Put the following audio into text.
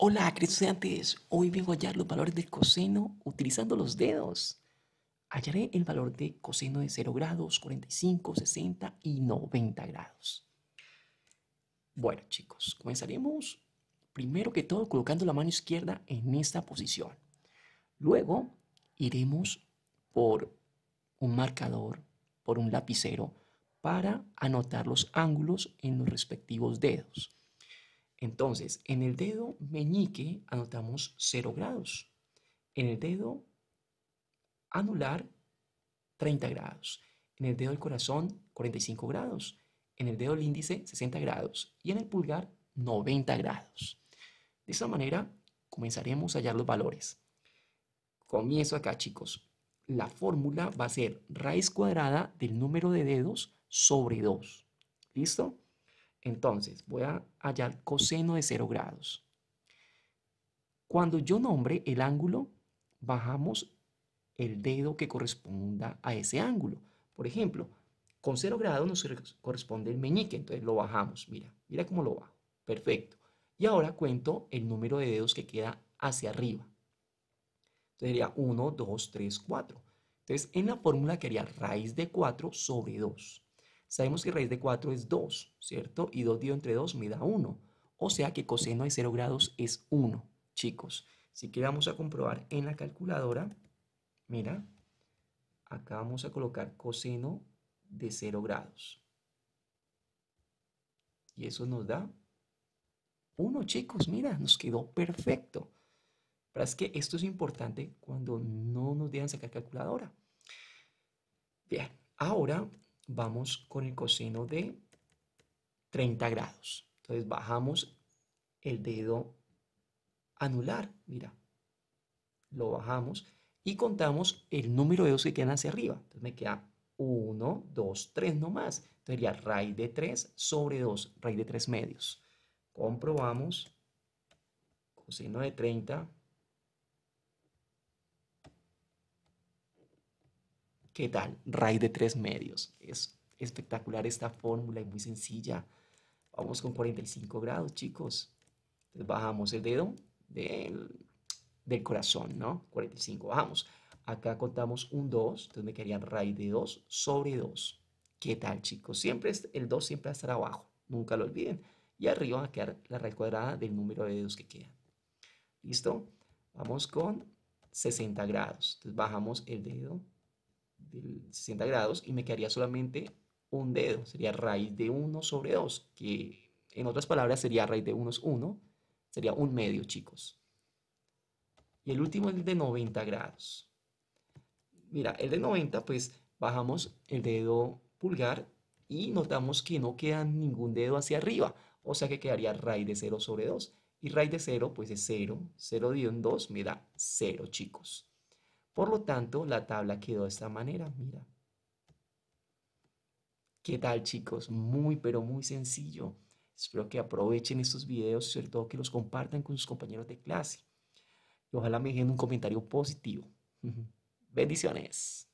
Hola, queridos estudiantes. Hoy vengo a hallar los valores del coseno utilizando los dedos. Hallaré el valor de coseno de 0 grados, 45, 60 y 90 grados. Bueno, chicos, comenzaremos primero que todo colocando la mano izquierda en esta posición. Luego iremos por un marcador, por un lapicero, para anotar los ángulos en los respectivos dedos. Entonces, en el dedo meñique anotamos 0 grados. En el dedo anular, 30 grados. En el dedo del corazón, 45 grados. En el dedo del índice, 60 grados. Y en el pulgar, 90 grados. De esta manera, comenzaremos a hallar los valores. Comienzo acá, chicos. La fórmula va a ser raíz cuadrada del número de dedos sobre 2. ¿Listo? Entonces, voy a hallar coseno de 0 grados. Cuando yo nombre el ángulo, bajamos el dedo que corresponda a ese ángulo. Por ejemplo, con 0 grados nos corresponde el meñique, entonces lo bajamos, mira, mira cómo lo va. perfecto. Y ahora cuento el número de dedos que queda hacia arriba. Entonces sería 1, 2, 3, 4. Entonces en la fórmula quería raíz de 4 sobre 2. Sabemos que raíz de 4 es 2, ¿cierto? Y 2 dividido entre 2 me da 1. O sea que coseno de 0 grados es 1, chicos. Así que vamos a comprobar en la calculadora. Mira, acá vamos a colocar coseno de 0 grados. Y eso nos da 1, chicos. Mira, nos quedó perfecto. Pero es que esto es importante cuando no nos dejan sacar calculadora. Bien, ahora vamos con el coseno de 30 grados. Entonces bajamos el dedo anular, mira, lo bajamos y contamos el número de dedos que quedan hacia arriba. Entonces me queda 1, 2, 3 nomás. Entonces sería raíz de 3 sobre 2, raíz de 3 medios. Comprobamos, coseno de 30 ¿Qué tal? Raíz de tres medios. Es espectacular esta fórmula y muy sencilla. Vamos con 45 grados, chicos. Entonces bajamos el dedo del, corazón, ¿no? 45, bajamos. Acá contamos un 2, entonces me quedaría raíz de 2 sobre 2. ¿Qué tal, chicos? Siempre es, el 2 siempre va a estar abajo, nunca lo olviden. Y arriba va a quedar la raíz cuadrada del número de dedos que queda. ¿Listo? Vamos con 60 grados. Entonces bajamos el dedo del 60 grados y me quedaría solamente un dedo, sería raíz de 1 sobre 2, que en otras palabras sería raíz de 1 es 1, sería un medio, chicos. Y el último es el de 90 grados. Mira, el de 90, pues bajamos el dedo pulgar y notamos que no queda ningún dedo hacia arriba, o sea que quedaría raíz de 0 sobre 2. Y raíz de 0, pues es 0, 0 dividido en 2 me da 0, chicos. Por lo tanto, la tabla quedó de esta manera, mira. ¿Qué tal chicos? Muy pero muy sencillo. Espero que aprovechen estos videos, sobre todo que los compartan con sus compañeros de clase. Y ojalá me dejen un comentario positivo. Bendiciones.